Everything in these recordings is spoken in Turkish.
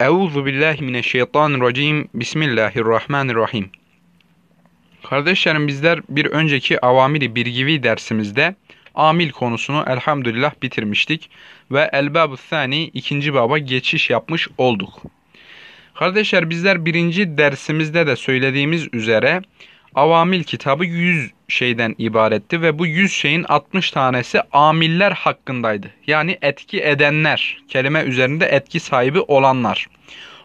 Euzu billahi mineşşeytanirracim. Bismillahirrahmanirrahim. Kardeşlerim bizler bir önceki avamili birgivi dersimizde amil konusunu elhamdülillah bitirmiştik ve elbab-ı sani ikinci baba geçiş yapmış olduk. Kardeşler bizler birinci dersimizde de söylediğimiz üzere Avamil kitabı 100 şeyden ibaretti ve bu 100 şeyin 60 tanesi amiller hakkındaydı. Yani etki edenler, kelime üzerinde etki sahibi olanlar.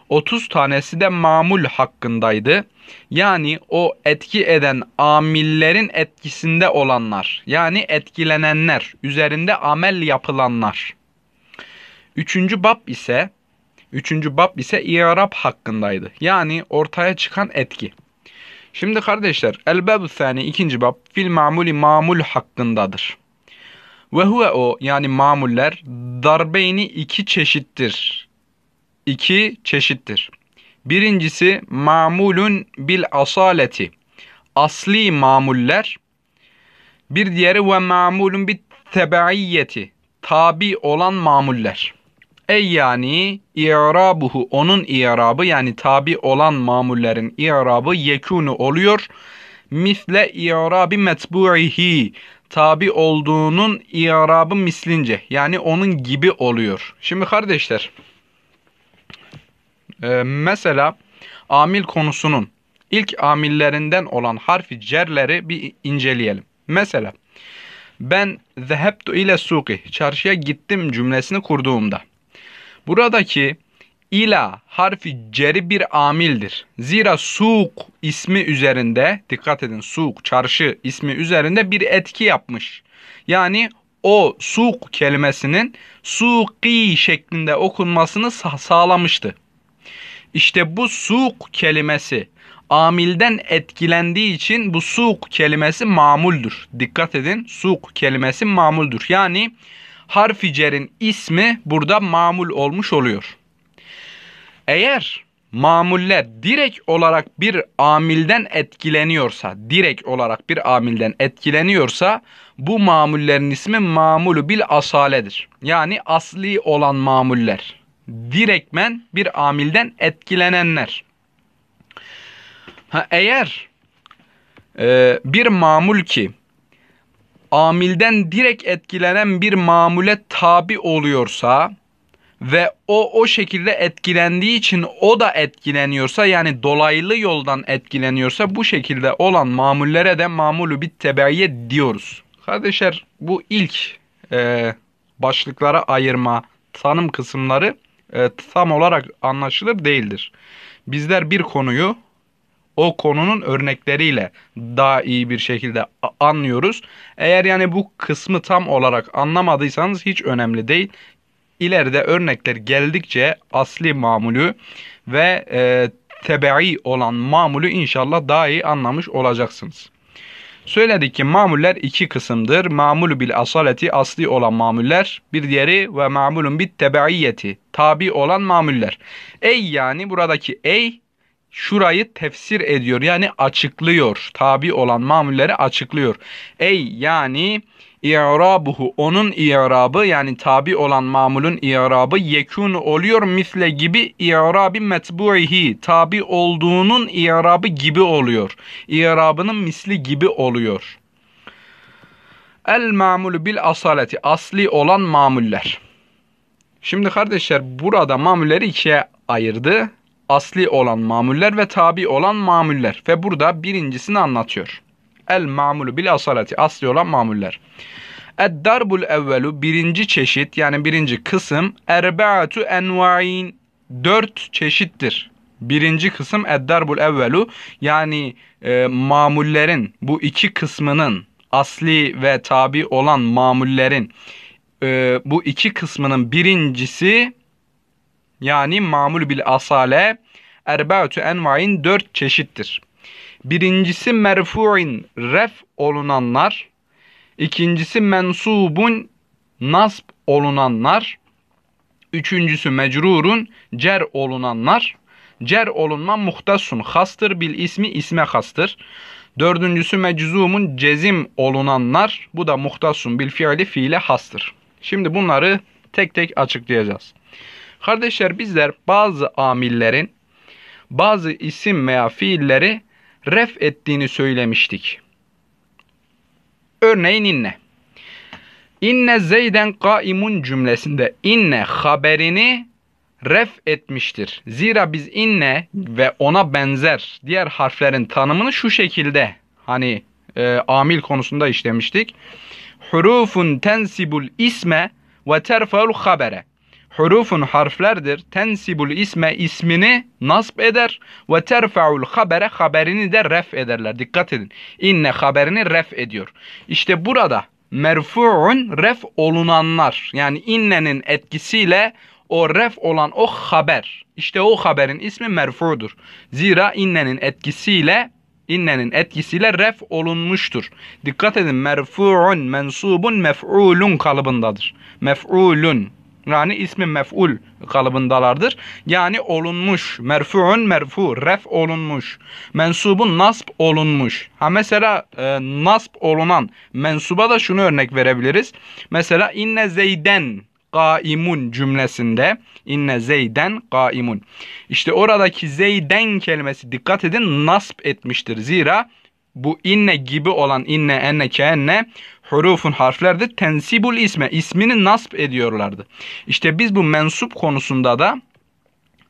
30 tanesi de mamul hakkındaydı. Yani o etki eden amillerin etkisinde olanlar, yani etkilenenler, üzerinde amel yapılanlar. Üçüncü bab ise, üçüncü bab ise İrab hakkındaydı. Yani ortaya çıkan etki. Şimdi kardeşler el-babu sani ikinci bab fil mamuli mamul hakkındadır. Ve huve o yani mamuller darbeyni iki çeşittir. İki çeşittir. Birincisi mamulun bil asaleti. Asli mamuller. Bir diğeri ve mamulun bit tebaiyeti. Tabi olan mamuller. Ey yani i'rabuhu onun i'rabı yani tabi olan mamullerin i'rabı yekunu oluyor. Misle i'rabi metbu'ihi tabi olduğunun i'rabı mislince yani onun gibi oluyor. Şimdi kardeşler e, mesela amil konusunun ilk amillerinden olan harfi cerleri bir inceleyelim. Mesela ben zehebtu ile suki çarşıya gittim cümlesini kurduğumda Buradaki ila harfi ceri bir amildir. Zira suk ismi üzerinde dikkat edin suk çarşı ismi üzerinde bir etki yapmış. Yani o suk kelimesinin suki şeklinde okunmasını sağlamıştı. İşte bu suk kelimesi amilden etkilendiği için bu suk kelimesi mamuldür. Dikkat edin suk kelimesi mamuldür. Yani harfi cerin ismi burada mamul olmuş oluyor. Eğer mamuller direkt olarak bir amilden etkileniyorsa, direkt olarak bir amilden etkileniyorsa bu mamullerin ismi mamulu bil asaledir. Yani asli olan mamuller. Direktmen bir amilden etkilenenler. Ha, eğer e, bir mamul ki amilden direkt etkilenen bir mamule tabi oluyorsa ve o o şekilde etkilendiği için o da etkileniyorsa yani dolaylı yoldan etkileniyorsa bu şekilde olan mamullere de mamulü bit tebeye diyoruz. Kardeşler bu ilk e, başlıklara ayırma tanım kısımları e, tam olarak anlaşılır değildir. Bizler bir konuyu o konunun örnekleriyle daha iyi bir şekilde anlıyoruz. Eğer yani bu kısmı tam olarak anlamadıysanız hiç önemli değil. İleride örnekler geldikçe asli mamulü ve e, tebe'i olan mamulü inşallah daha iyi anlamış olacaksınız. Söyledik ki mamuller iki kısımdır. Mamulü bil asaleti asli olan mamuller. Bir diğeri ve mamulun bit tebeiyeti tabi olan mamuller. Ey yani buradaki ey şurayı tefsir ediyor. Yani açıklıyor. Tabi olan mamulleri açıklıyor. Ey yani i'rabuhu onun i'rabı yani tabi olan mamulun i'rabı yekun oluyor misle gibi i'rabi metbuihi tabi olduğunun i'rabı gibi oluyor. İ'rabının misli gibi oluyor. El mamulu bil asaleti asli olan mamuller. Şimdi kardeşler burada mamulleri ikiye ayırdı asli olan mamuller ve tabi olan mamuller. Ve burada birincisini anlatıyor. El mamulu bil asalati asli olan mamuller. Eddarbul evvelu birinci çeşit yani birinci kısım erbaatu envain dört çeşittir. Birinci kısım eddarbul evvelu yani e, mamullerin bu iki kısmının asli ve tabi olan mamullerin e, bu iki kısmının birincisi yani mamul bil asale erbaatü envain dört çeşittir. Birincisi merfu'in ref olunanlar. ikincisi mensubun nasb olunanlar. Üçüncüsü mecrurun cer olunanlar. Cer olunma muhtasun hastır bil ismi isme hastır. Dördüncüsü meczumun cezim olunanlar. Bu da muhtasun bil fiili fiile hastır. Şimdi bunları tek tek açıklayacağız. Kardeşler bizler bazı amillerin bazı isim veya fiilleri ref ettiğini söylemiştik. Örneğin inne. İnne zeyden kaimun cümlesinde inne haberini ref etmiştir. Zira biz inne ve ona benzer diğer harflerin tanımını şu şekilde hani e, amil konusunda işlemiştik. Hurufun tensibul isme ve terfaul habere hurufun harflerdir. Tensibul isme ismini nasb eder ve terfaul habere haberini de ref ederler. Dikkat edin. İnne haberini ref ediyor. İşte burada merfuun ref olunanlar yani innenin etkisiyle o ref olan o haber. İşte o haberin ismi merfudur. Zira innenin etkisiyle innenin etkisiyle ref olunmuştur. Dikkat edin merfuun mensubun mef'ulun kalıbındadır. Mef'ulun yani ismi mef'ul kalıbındalardır. Yani olunmuş, merfu'un merfu, ref olunmuş, mensubun nasp olunmuş. Ha mesela e, nasp olunan mensuba da şunu örnek verebiliriz. Mesela inne zeyden kaimun cümlesinde inne zeyden kaimun. İşte oradaki zeyden kelimesi dikkat edin nasp etmiştir. Zira bu inne gibi olan inne enne keenne hurufun harflerdi. Tensibul isme ismini nasp ediyorlardı. İşte biz bu mensup konusunda da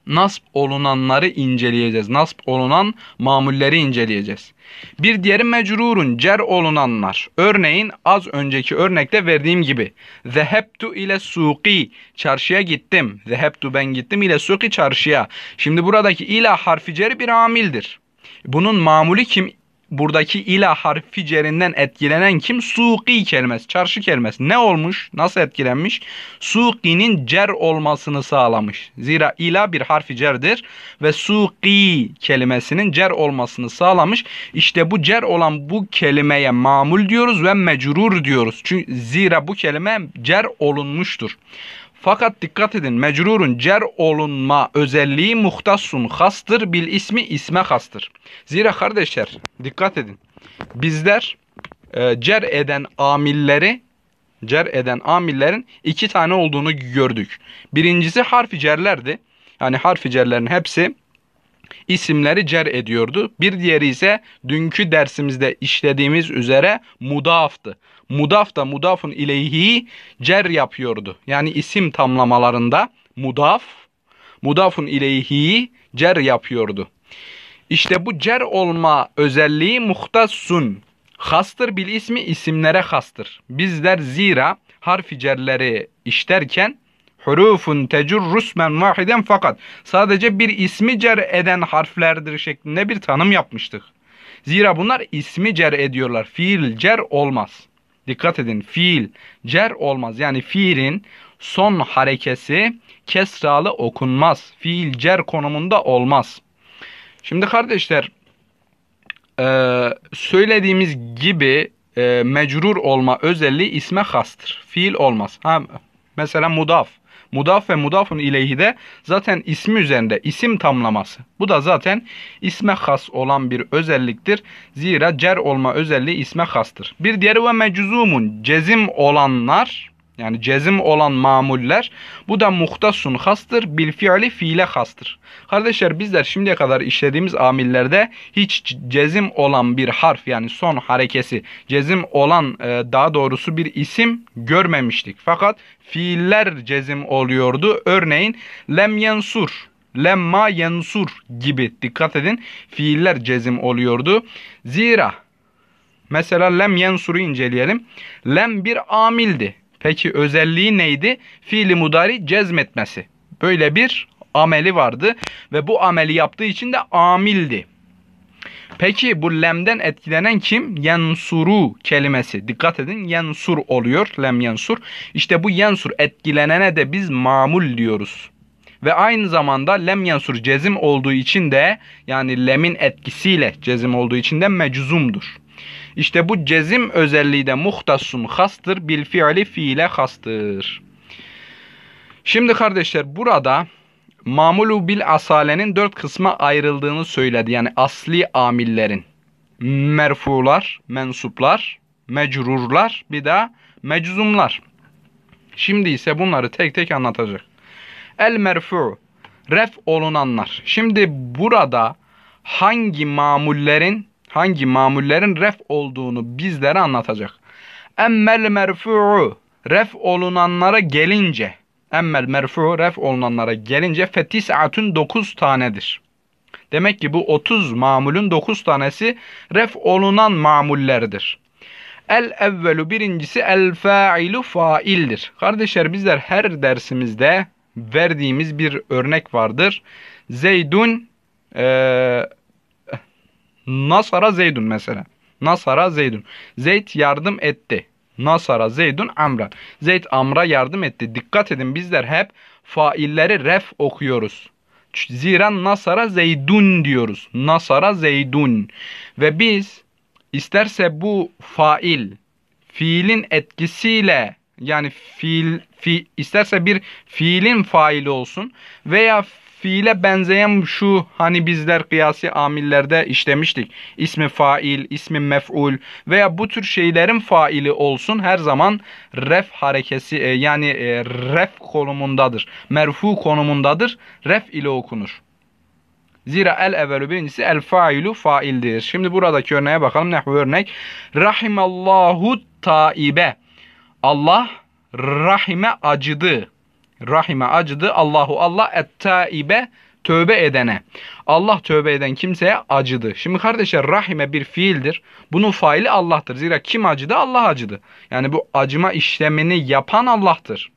nasp olunanları inceleyeceğiz. Nasp olunan mamulleri inceleyeceğiz. Bir diğeri mecrurun cer olunanlar. Örneğin az önceki örnekte verdiğim gibi. Zehebtu ile suki çarşıya gittim. Zehebtu ben gittim ile suki çarşıya. Şimdi buradaki ila harfi ceri bir amildir. Bunun mamuli kim buradaki ila harfi cerinden etkilenen kim? Suki kelimesi, çarşı kelimesi. Ne olmuş? Nasıl etkilenmiş? Suki'nin cer olmasını sağlamış. Zira ila bir harfi cerdir ve suki kelimesinin cer olmasını sağlamış. İşte bu cer olan bu kelimeye mamul diyoruz ve mecrur diyoruz. Çünkü zira bu kelime cer olunmuştur. Fakat dikkat edin mecrurun cer olunma özelliği muhtasun hastır bil ismi isme hastır. Zira kardeşler dikkat edin. Bizler e, cer eden amilleri cer eden amillerin iki tane olduğunu gördük. Birincisi harfi cerlerdi. Yani harfi cerlerin hepsi isimleri cer ediyordu. Bir diğeri ise dünkü dersimizde işlediğimiz üzere mudaftı mudaf da mudafun ileyhi cer yapıyordu. Yani isim tamlamalarında mudaf, mudafun ileyhi cer yapıyordu. İşte bu cer olma özelliği muhtassun. Hastır bil ismi isimlere hastır. Bizler zira harfi cerleri işlerken hurufun tecur rusmen vahiden fakat sadece bir ismi cer eden harflerdir şeklinde bir tanım yapmıştık. Zira bunlar ismi cer ediyorlar. Fiil cer olmaz. Dikkat edin fiil cer olmaz. Yani fiilin son harekesi kesralı okunmaz. Fiil cer konumunda olmaz. Şimdi kardeşler e, söylediğimiz gibi e, mecrur olma özelliği isme hastır. Fiil olmaz. Ha, mesela mudaf. Mudaf ve mudafun ileyhi de zaten ismi üzerinde isim tamlaması. Bu da zaten isme has olan bir özelliktir. Zira cer olma özelliği isme hastır. Bir diğeri ve mecuzumun cezim olanlar yani cezim olan mamuller bu da muhtasun hastır, bil fiili fiile hastır. Kardeşler bizler şimdiye kadar işlediğimiz amillerde hiç cezim olan bir harf yani son harekesi cezim olan e, daha doğrusu bir isim görmemiştik. Fakat fiiller cezim oluyordu. Örneğin lem yensur lemma yensur gibi dikkat edin fiiller cezim oluyordu. Zira mesela lem yensuru inceleyelim. Lem bir amildi. Peki özelliği neydi? Fiili mudari cezmetmesi. Böyle bir ameli vardı ve bu ameli yaptığı için de amildi. Peki bu lemden etkilenen kim? Yensuru kelimesi. Dikkat edin yensur oluyor. Lem yensur. İşte bu yensur etkilenene de biz mamul diyoruz. Ve aynı zamanda lem yensur cezim olduğu için de yani lemin etkisiyle cezim olduğu için de mecuzumdur. İşte bu cezim özelliği de muhtasun hastır. Bil fiili fiile hastır. Şimdi kardeşler burada mamulu bil asalenin dört kısma ayrıldığını söyledi. Yani asli amillerin. Merfular, mensuplar, mecrurlar bir de meczumlar. Şimdi ise bunları tek tek anlatacak. El merfu ref olunanlar. Şimdi burada hangi mamullerin hangi mamullerin ref olduğunu bizlere anlatacak. Emmel merfu'u ref olunanlara gelince emmel merfu ref olunanlara gelince fetis'atun 9 tanedir. Demek ki bu 30 mamulün 9 tanesi ref olunan mamullerdir. El evvelu birincisi el failu faildir. Kardeşler bizler her dersimizde verdiğimiz bir örnek vardır. Zeydun eee Nasara Zeydun mesela. Nasara Zeydun. Zeyd yardım etti. Nasara Zeydun Amra. Zeyd Amra yardım etti. Dikkat edin bizler hep failleri ref okuyoruz. Zira Nasara Zeydun diyoruz. Nasara Zeydun. Ve biz isterse bu fail fiilin etkisiyle yani fiil fi, isterse bir fiilin faili olsun veya fiile benzeyen şu hani bizler kıyasi amillerde işlemiştik. İsmi fail, ismi mef'ul veya bu tür şeylerin faili olsun her zaman ref harekesi e, yani e, ref konumundadır. Merfu konumundadır. Ref ile okunur. Zira el evvelu birincisi el failu faildir. Şimdi buradaki örneğe bakalım. Nehvu örnek. Rahimallahu taibe. Allah rahime acıdı. Rahime acıdı. Allahu Allah ettaibe tövbe edene. Allah tövbe eden kimseye acıdı. Şimdi kardeşler rahime bir fiildir. Bunun faili Allah'tır. Zira kim acıdı? Allah acıdı. Yani bu acıma işlemini yapan Allah'tır.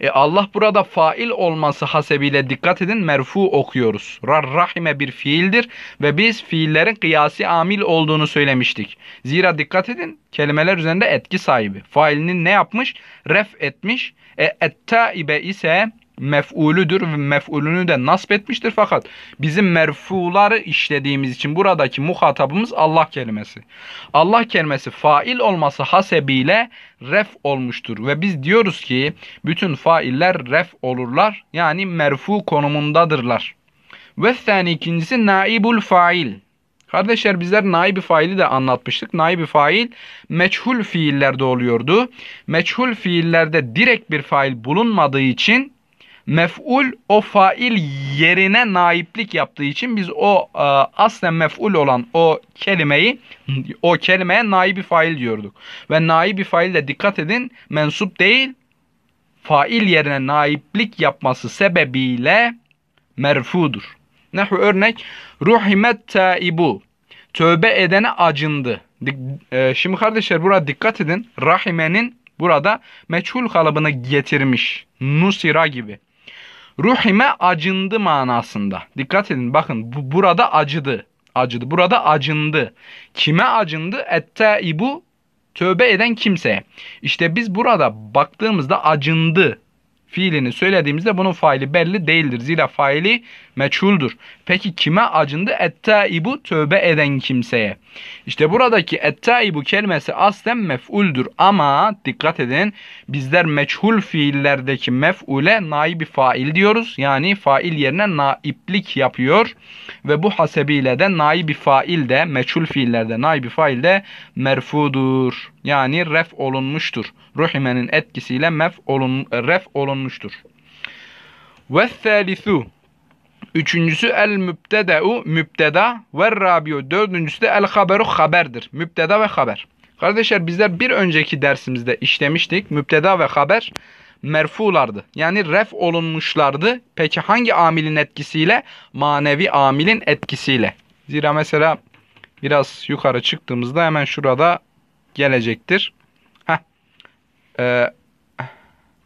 E Allah burada fail olması hasebiyle dikkat edin merfu okuyoruz. Rahime bir fiildir ve biz fiillerin kıyasi amil olduğunu söylemiştik. Zira dikkat edin kelimeler üzerinde etki sahibi. Failinin ne yapmış? Ref etmiş. E, ettaibe ise mef'ulüdür ve mef'ulünü de nasp etmiştir fakat bizim merfuları işlediğimiz için buradaki muhatabımız Allah kelimesi. Allah kelimesi fail olması hasebiyle ref olmuştur ve biz diyoruz ki bütün failler ref olurlar yani merfu konumundadırlar. Ve sani ikincisi naibul fail. Kardeşler bizler naibi faili de anlatmıştık. Naibi fail meçhul fiillerde oluyordu. Meçhul fiillerde direkt bir fail bulunmadığı için mef'ul o fail yerine naiplik yaptığı için biz o e, aslen mef'ul olan o kelimeyi o kelimeye naibi fail diyorduk. Ve naibi fail de dikkat edin mensup değil fail yerine naiplik yapması sebebiyle merfudur. Nehu örnek ruhimet taibu tövbe edene acındı. E, şimdi kardeşler burada dikkat edin. Rahimenin burada meçhul kalıbını getirmiş. Nusira gibi. Ruhime acındı manasında. Dikkat edin bakın bu, burada acıdı. Acıdı. Burada acındı. Kime acındı? Ette ibu tövbe eden kimseye. İşte biz burada baktığımızda acındı fiilini söylediğimizde bunun faili belli değildir. Zira faili meçhuldür. Peki kime acındı? Ettaibu tövbe eden kimseye. İşte buradaki ettaibu kelimesi aslen mef'uldür. Ama dikkat edin bizler meçhul fiillerdeki mef'ule naibi fail diyoruz. Yani fail yerine naiplik yapıyor. Ve bu hasebiyle de naibi fail de meçhul fiillerde naibi fail de merfudur yani ref olunmuştur. Ruhimenin etkisiyle mef olun, ref olunmuştur. Ve thalithu Üçüncüsü el mübtedeu mübteda ve rabiyu. Dördüncüsü de el haberu haberdir. Mübteda ve haber. Kardeşler bizler bir önceki dersimizde işlemiştik. Mübteda ve haber merfulardı. Yani ref olunmuşlardı. Peki hangi amilin etkisiyle? Manevi amilin etkisiyle. Zira mesela biraz yukarı çıktığımızda hemen şurada gelecektir. Heh. Ee,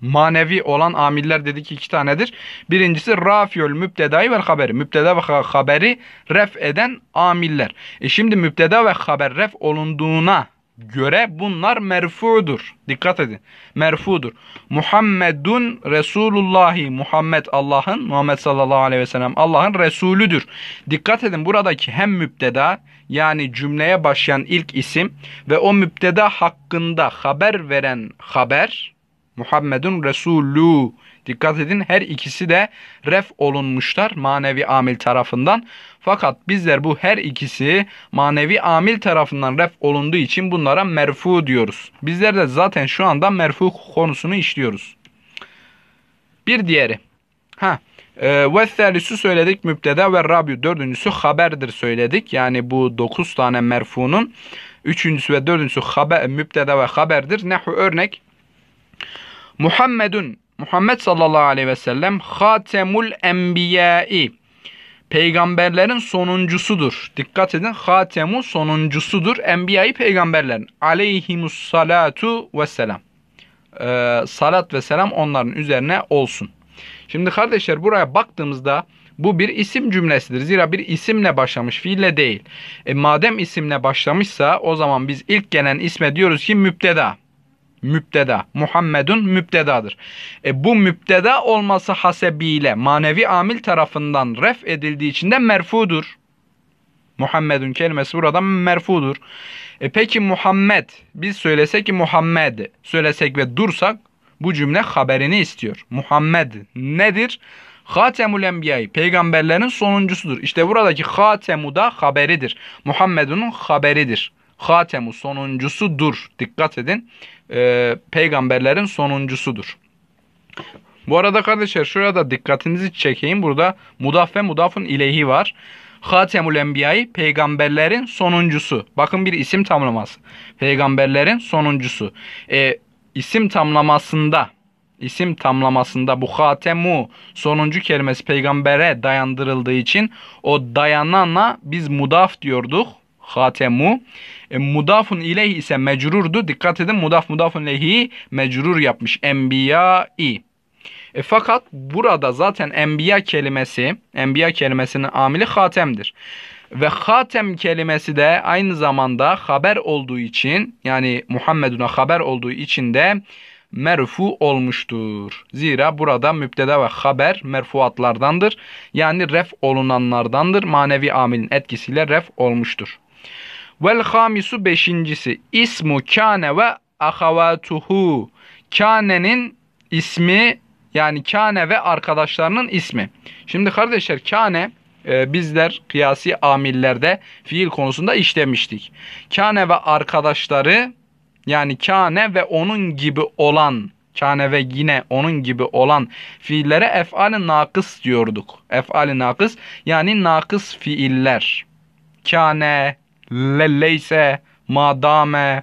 manevi olan amiller dedik iki tanedir. Birincisi rafiül mübtedai ve haberi. Mübteda ve haberi ref eden amiller. E şimdi mübteda ve haber ref olunduğuna göre bunlar merfudur. Dikkat edin. Merfudur. Muhammedun Resulullahi. Muhammed Allah'ın, Muhammed sallallahu aleyhi ve sellem Allah'ın Resulüdür. Dikkat edin buradaki hem müpteda yani cümleye başlayan ilk isim ve o müpteda hakkında haber veren haber Muhammedun Resulü Dikkat edin her ikisi de ref olunmuşlar manevi amil tarafından. Fakat bizler bu her ikisi manevi amil tarafından ref olunduğu için bunlara merfu diyoruz. Bizler de zaten şu anda merfu konusunu işliyoruz. Bir diğeri. Ha. E, ve selisü söyledik müpte'de ve rabyu dördüncüsü haberdir söyledik. Yani bu dokuz tane merfunun üçüncüsü ve dördüncüsü haber, müpteda ve haberdir. Nehu örnek. Muhammedun Muhammed sallallahu aleyhi ve sellem Hatemul Enbiyai peygamberlerin sonuncusudur. Dikkat edin Hatemu sonuncusudur. Enbiyayı peygamberlerin aleyhimus salatu ve selam. Ee, salat ve selam onların üzerine olsun. Şimdi kardeşler buraya baktığımızda bu bir isim cümlesidir. Zira bir isimle başlamış, fiille değil. E, madem isimle başlamışsa o zaman biz ilk gelen isme diyoruz ki müpteda müpteda. Muhammedun müptedadır. E, bu müpteda olması hasebiyle manevi amil tarafından ref edildiği için de merfudur. Muhammedun kelimesi burada merfudur. E peki Muhammed biz söylesek ki Muhammed söylesek ve dursak bu cümle haberini istiyor. Muhammed nedir? Hatemul Enbiya'yı peygamberlerin sonuncusudur. İşte buradaki hatemu da haberidir. Muhammedun'un haberidir. Hatemu sonuncusudur. Dikkat edin. E, peygamberlerin sonuncusudur. Bu arada kardeşler şurada dikkatinizi çekeyim. Burada mudaf ve Mudafın ileyhi var. Hatemul Enbiya'yı peygamberlerin sonuncusu. Bakın bir isim tamlaması. Peygamberlerin sonuncusu. E, isim tamlamasında isim tamlamasında bu hatemu sonuncu kelimesi peygambere dayandırıldığı için o dayanana biz mudaf diyorduk hatemu. E, mudafun ileyh ise mecrurdu. Dikkat edin mudaf mudafun ileyhi mecrur yapmış. Enbiya'i. E, fakat burada zaten enbiya kelimesi, enbiya kelimesinin amili hatemdir. Ve hatem kelimesi de aynı zamanda haber olduğu için yani Muhammedun'a haber olduğu için de merfu olmuştur. Zira burada müptede ve haber merfuatlardandır. Yani ref olunanlardandır. Manevi amilin etkisiyle ref olmuştur. Vel hamisu beşincisi ismu kâne ve ahavatuhu. Kâne'nin ismi yani kâne ve arkadaşlarının ismi. Şimdi kardeşler kâne e, bizler kıyasi amillerde fiil konusunda işlemiştik. Kâne ve arkadaşları yani kâne ve onun gibi olan kâne ve yine onun gibi olan fiillere ef'al-i nakıs diyorduk. Ef'al-i nakıs yani nakıs fiiller. Kâne, lelleyse, madame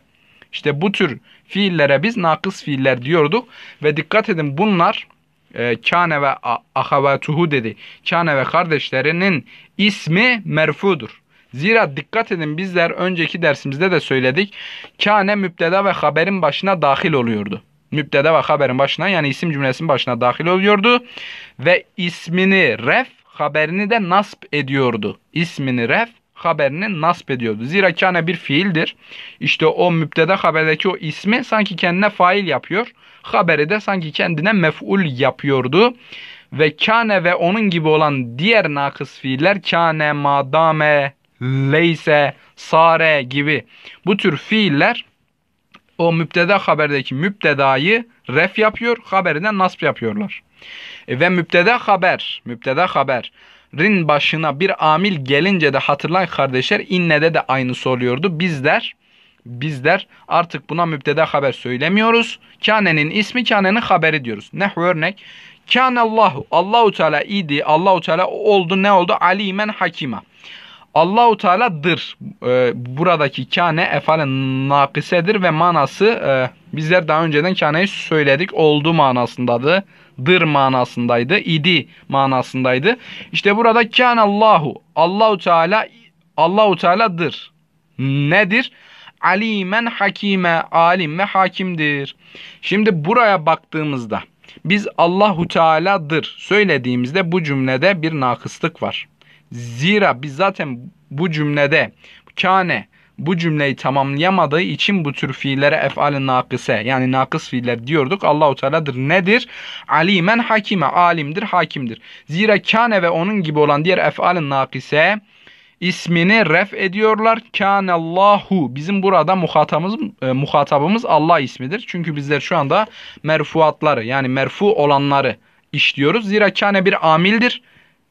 işte bu tür fiillere biz nakıs fiiller diyorduk ve dikkat edin bunlar e, kâne ve ahavatuhu dedi. Kâne ve kardeşlerinin ismi merfudur. Zira dikkat edin bizler önceki dersimizde de söyledik. Kâne müpteda ve haberin başına dahil oluyordu. Müpteda ve haberin başına yani isim cümlesinin başına dahil oluyordu. Ve ismini ref haberini de nasp ediyordu. İsmini ref haberini nasp ediyordu. Zira kâne bir fiildir. İşte o müptede haberdeki o ismi sanki kendine fail yapıyor. Haberi de sanki kendine mef'ul yapıyordu. Ve kâne ve onun gibi olan diğer nakıs fiiller kâne, madame, leyse, sare gibi bu tür fiiller o müpteda haberdeki müptedayı ref yapıyor, haberine nasp yapıyorlar. E ve müpteda haber, müpteda haber rin başına bir amil gelince de hatırlayın kardeşler innede de aynı oluyordu. Bizler bizler artık buna müpteda haber söylemiyoruz. Kâne'nin ismi Kâne'nin haberi diyoruz. Nehu örnek. Kânallahu Allahu Teala idi. Allahu Teala oldu ne oldu? Alimen hakima. Allahu Teala'dır. E, buradaki kane efalen nakisedir ve manası e, bizler daha önceden kaneyi söyledik. Oldu manasındadır. Dır manasındaydı. idi manasındaydı. İşte burada kane Allahu. Allahu Teala Allahu Teala'dır. Nedir? Alimen hakime alim ve hakimdir. Şimdi buraya baktığımızda biz Allahu Teala'dır söylediğimizde bu cümlede bir nakıslık var. Zira biz zaten bu cümlede kane bu cümleyi tamamlayamadığı için bu tür fiillere efal nakise yani nakıs fiiller diyorduk. Allahu Teala'dır nedir? Alimen hakime, alimdir, hakimdir. Zira kane ve onun gibi olan diğer efal nakise ismini ref ediyorlar. Kanallahu. Bizim burada muhatabımız e, muhatabımız Allah ismidir. Çünkü bizler şu anda merfuatları yani merfu olanları işliyoruz. Zira kane bir amildir.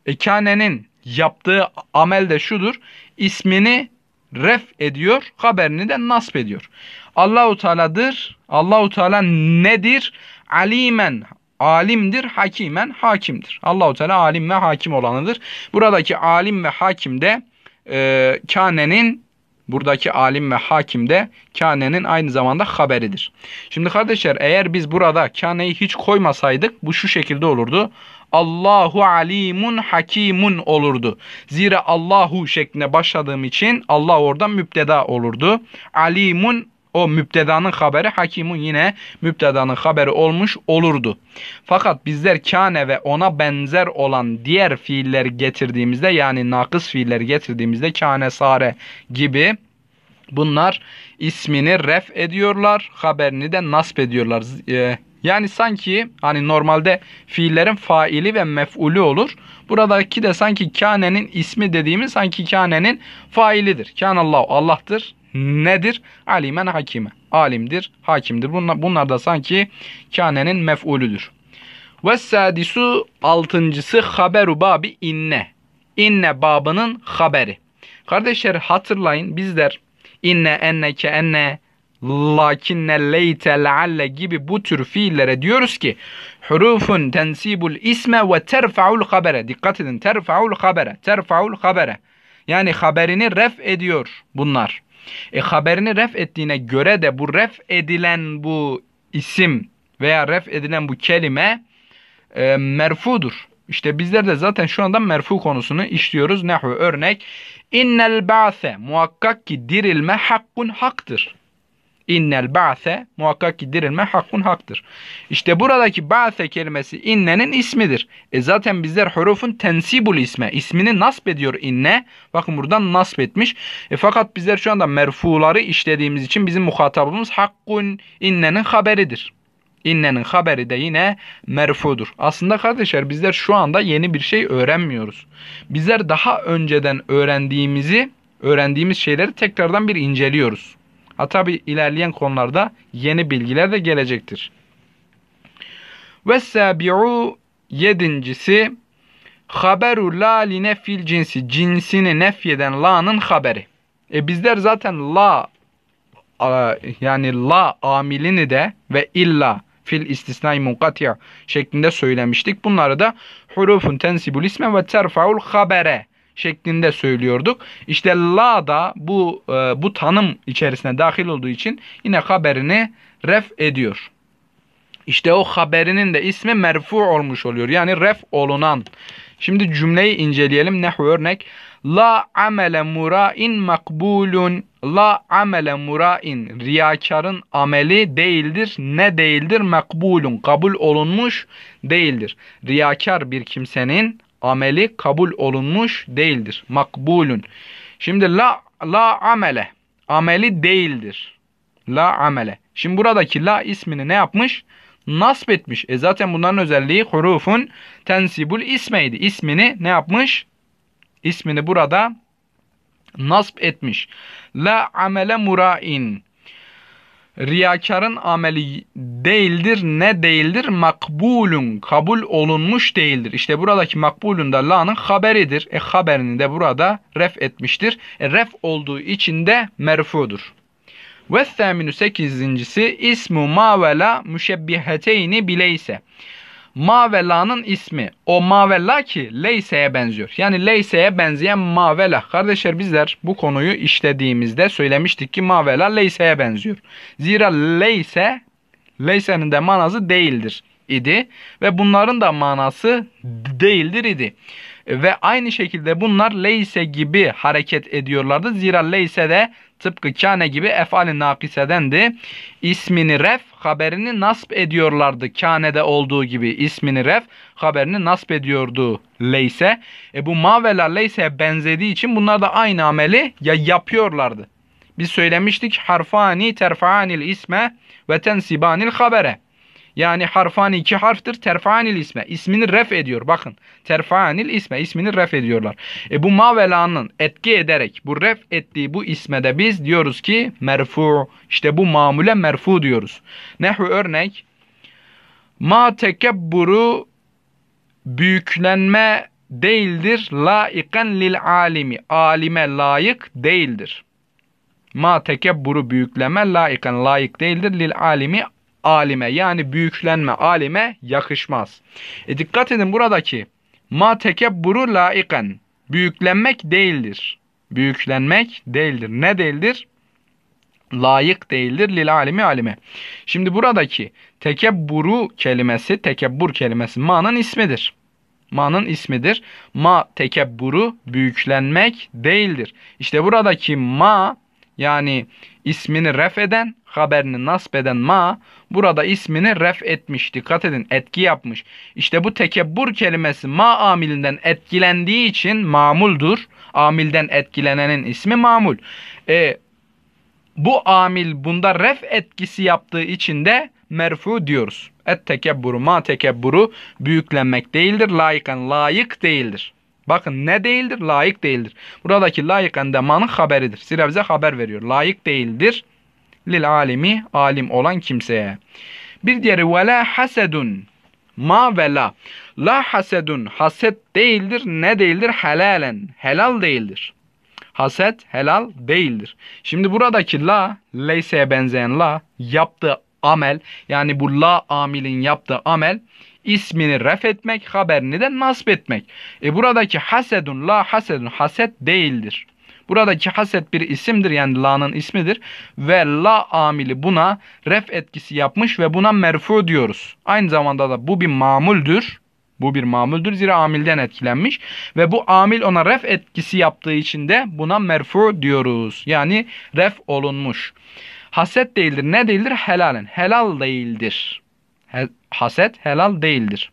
E, kane'nin yaptığı amel de şudur. İsmini ref ediyor, haberini de nasp ediyor. Allahu Teala'dır. Allahu Teala nedir? Alimen alimdir, hakimen hakimdir. Allahu Teala alim ve hakim olanıdır. Buradaki alim ve hakim de e, kanenin buradaki alim ve hakim de kanenin aynı zamanda haberidir. Şimdi kardeşler eğer biz burada kaneyi hiç koymasaydık bu şu şekilde olurdu. Allahu alimun hakimun olurdu. Zira Allahu şeklinde başladığım için Allah orada müpteda olurdu. Alimun o müptedanın haberi hakimun yine müptedanın haberi olmuş olurdu. Fakat bizler kâne ve ona benzer olan diğer fiiller getirdiğimizde yani nakıs fiiller getirdiğimizde kâne sare gibi bunlar ismini ref ediyorlar haberini de nasp ediyorlar. Ee, yani sanki hani normalde fiillerin faili ve mef'ulü olur. Buradaki de sanki kânenin ismi dediğimiz sanki kânenin failidir. Kânallahu Allah'tır. Nedir? Alimen hakime. Alimdir, hakimdir. Bunlar, bunlar da sanki kânenin mef'ulüdür. Ve sadisu altıncısı haberu babi inne. İnne babının haberi. Kardeşler hatırlayın bizler inne, enneke, enne, lakinne leyte lealle gibi bu tür fiillere diyoruz ki hurufun tensibul isme ve terfaul habere. Dikkat edin terfaul habere. Terfaul habere. Yani haberini ref ediyor bunlar. E haberini ref ettiğine göre de bu ref edilen bu isim veya ref edilen bu kelime e, merfudur. İşte bizler de zaten şu anda merfu konusunu işliyoruz. Nehu örnek. İnnel ba'se muhakkak ki dirilme hakkun haktır. İnnel ba'se muhakkak ki dirilme hakkun haktır. İşte buradaki ba'se kelimesi innenin ismidir. E zaten bizler hurufun tensibul isme. ismini nasp ediyor inne. Bakın buradan nasp etmiş. E fakat bizler şu anda merfuları işlediğimiz için bizim muhatabımız hakkun innenin haberidir. İnnenin haberi de yine merfudur. Aslında kardeşler bizler şu anda yeni bir şey öğrenmiyoruz. Bizler daha önceden öğrendiğimizi, öğrendiğimiz şeyleri tekrardan bir inceliyoruz. Ha tabi ilerleyen konularda yeni bilgiler de gelecektir. Ve sabi'u yedincisi haberu la li nefil cinsi cinsini nefyeden la'nın haberi. E bizler zaten la yani la amilini de ve illa fil istisnai munkati'a şeklinde söylemiştik. Bunları da hurufun tensibul isme ve terfaul habere şeklinde söylüyorduk. İşte la da bu e, bu tanım içerisine dahil olduğu için yine haberini ref ediyor. İşte o haberinin de ismi merfu olmuş oluyor. Yani ref olunan. Şimdi cümleyi inceleyelim. Ne örnek. La amele murain makbulun. La amele murain. Riyakarın ameli değildir. Ne değildir? Makbulun. Kabul olunmuş değildir. Riyakar bir kimsenin ameli kabul olunmuş değildir. Makbulun. Şimdi la la amele ameli değildir. La amele. Şimdi buradaki la ismini ne yapmış? Nasp etmiş. E zaten bunların özelliği hurufun tensibul ismeydi. İsmini ne yapmış? İsmini burada nasp etmiş. La amele murain riyakarın ameli değildir. Ne değildir? Makbulun. Kabul olunmuş değildir. İşte buradaki makbulun da la'nın haberidir. E haberini de burada ref etmiştir. E, ref olduğu için de merfudur. Ve seminü sekizincisi ismu mavela müşebbihəteyni bileyse. Mavella'nın ismi. O Mavella ki Leyse'ye benziyor. Yani Leyse'ye benzeyen Mavella. Kardeşler bizler bu konuyu işlediğimizde söylemiştik ki Mavella Leyse'ye benziyor. Zira Leyse, Leyse'nin de manası değildir idi ve bunların da manası değildir idi. Ve aynı şekilde bunlar Leyse gibi hareket ediyorlardı. Zira Leyse de Tıpkı kâne gibi efali nakisedendi. İsmini ref haberini nasp ediyorlardı. Kâne'de olduğu gibi ismini ref haberini nasp ediyordu leyse. E bu maveler leyseye benzediği için bunlar da aynı ameli ya yapıyorlardı. Biz söylemiştik harfani terfaanil isme ve tensibanil habere. Yani harfani iki harftir. Terfanil isme. ismini ref ediyor. Bakın. Terfanil isme. ismini ref ediyorlar. E bu ma velanın etki ederek bu ref ettiği bu isme de biz diyoruz ki merfu. İşte bu mamule merfu diyoruz. Nehu örnek. Ma tekebburu büyüklenme değildir. Laiken lil alimi. Alime layık değildir. Ma tekebburu büyükleme laiken layık değildir. Lil alimi alime yani büyüklenme alime yakışmaz. E dikkat edin buradaki ma tekebburu laiken büyüklenmek değildir. Büyüklenmek değildir. Ne değildir? Layık değildir lil alimi alime. Şimdi buradaki tekebburu kelimesi, tekebbur kelimesi ma'nın ismidir. Ma'nın ismidir. Ma tekebburu büyüklenmek değildir. İşte buradaki ma yani ismini ref eden, haberini nasp eden ma burada ismini ref etmiş. Dikkat edin etki yapmış. İşte bu tekebbür kelimesi ma amilinden etkilendiği için mamuldur. Amilden etkilenenin ismi mamul. E, bu amil bunda ref etkisi yaptığı için de merfu diyoruz. Et tekebburu ma tekebburu büyüklenmek değildir. Layıkan layık değildir. Bakın ne değildir? Layık değildir. Buradaki layık endemanın haberidir. Sire bize haber veriyor. Layık değildir. Lil alimi alim olan kimseye. Bir diğeri ve la hasedun. Ma ve la. La hasedun. Haset değildir. Ne değildir? Helalen. Helal değildir. Haset helal değildir. Şimdi buradaki la, leyseye benzeyen la, yaptığı amel yani bu la amilin yaptığı amel ismini ref etmek, haberini de nasb etmek. E buradaki hasedun la hasedun haset değildir. Buradaki haset bir isimdir yani la'nın ismidir ve la amili buna ref etkisi yapmış ve buna merfu diyoruz. Aynı zamanda da bu bir mamuldür. Bu bir mamuldür zira amilden etkilenmiş ve bu amil ona ref etkisi yaptığı için de buna merfu diyoruz. Yani ref olunmuş. Haset değildir. Ne değildir? Helalen. Helal değildir haset helal değildir.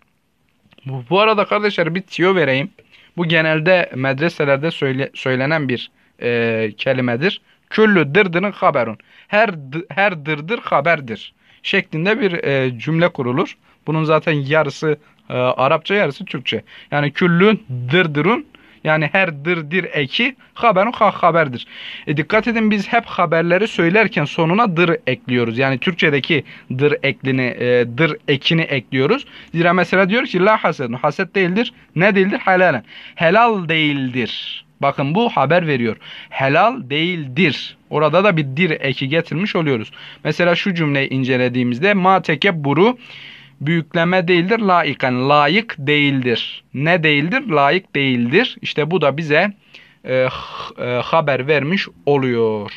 Bu, bu arada kardeşler bir tiyo vereyim. Bu genelde medreselerde söyle, söylenen bir e, kelimedir. Küllü dırdırın haberun. Her, her dırdır haberdir. Şeklinde bir e, cümle kurulur. Bunun zaten yarısı e, Arapça yarısı Türkçe. Yani küllün dırdırun yani her dır dir eki haberun ha haberdir. E dikkat edin biz hep haberleri söylerken sonuna dır ekliyoruz. Yani Türkçedeki dır eklini, e, dır ekini ekliyoruz. Zira mesela diyor ki la hasedun. Haset değildir. Ne değildir? Helalen. Helal değildir. Bakın bu haber veriyor. Helal değildir. Orada da bir dir eki getirmiş oluyoruz. Mesela şu cümleyi incelediğimizde ma tekebburu buru büyükleme değildir. Laiken layık değildir. Ne değildir? Layık değildir. İşte bu da bize e, e haber vermiş oluyor.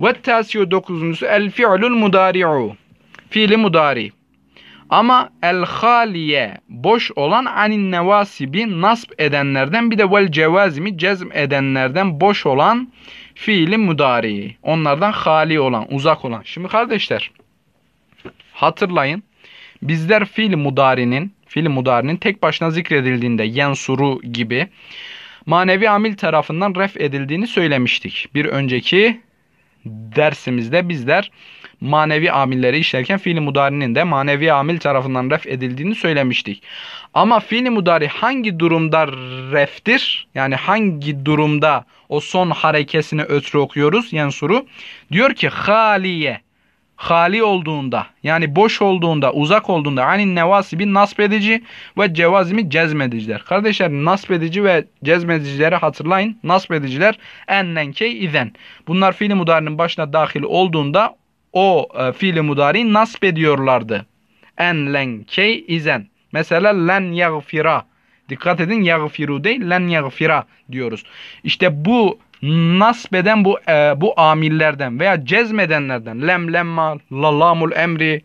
Ve tasiyu dokuzuncusu el fi'lul mudari'u. Fiili mudari. Ama el haliye boş olan anin nevasibi nasp edenlerden bir de vel cevazimi cezm edenlerden boş olan fiili mudari. Onlardan hali olan, uzak olan. Şimdi kardeşler hatırlayın Bizler fiil mudarinin, fiil mudarinin tek başına zikredildiğinde yensuru gibi manevi amil tarafından ref edildiğini söylemiştik. Bir önceki dersimizde bizler manevi amilleri işlerken fiil mudarinin de manevi amil tarafından ref edildiğini söylemiştik. Ama fiil mudari hangi durumda reftir? Yani hangi durumda o son harekesini ötürü okuyoruz? Yensuru diyor ki haliye hali olduğunda yani boş olduğunda uzak olduğunda anin nevasibi nasp edici ve cevazimi cezmediciler. Kardeşler nasp edici ve cezmedicileri hatırlayın. Nasp ediciler ennen key izen. Bunlar fiili mudarinin başına dahil olduğunda o e, fiili mudari nasp ediyorlardı. En key izen. Mesela len yagfira. Dikkat edin yagfiru değil len yagfira diyoruz. İşte bu nasbeden bu e, bu amillerden veya cezmedenlerden lem lemma lallamul emri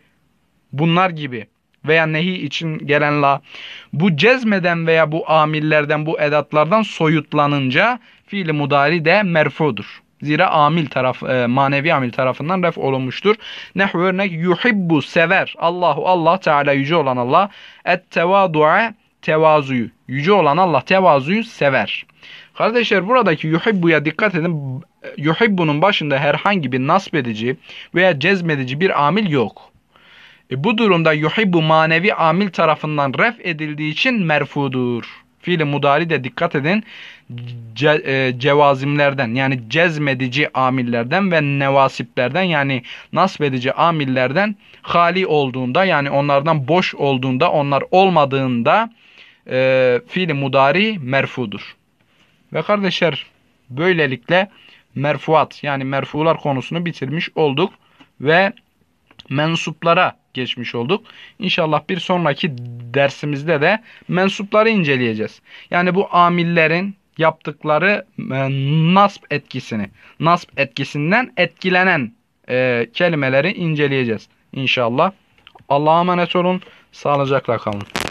bunlar gibi veya nehi için gelen la bu cezmeden veya bu amillerden bu edatlardan soyutlanınca fiili mudari de merfudur. Zira amil taraf e, manevi amil tarafından ref olunmuştur. Nehv örnek yuhibbu sever. Allahu Allah Teala yüce olan Allah et tevadu'a tevazuyu. Yüce olan Allah tevazuyu sever. Kardeşler buradaki yuhibbuya dikkat edin. Yuhibbunun başında herhangi bir nasb edici veya cezmedici bir amil yok. E bu durumda yuhibbu manevi amil tarafından ref edildiği için merfudur. Fiili mudari de dikkat edin Ce, e, cevazimlerden yani cezmedici amillerden ve nevasiplerden yani nasbedici amillerden hali olduğunda yani onlardan boş olduğunda onlar olmadığında e, fiili mudari merfudur. Ve kardeşler böylelikle merfuat yani merfular konusunu bitirmiş olduk ve mensuplara geçmiş olduk. İnşallah bir sonraki dersimizde de mensupları inceleyeceğiz. Yani bu amillerin yaptıkları e, nasp etkisini, nasp etkisinden etkilenen e, kelimeleri inceleyeceğiz İnşallah Allah'a emanet olun, sağlıcakla kalın.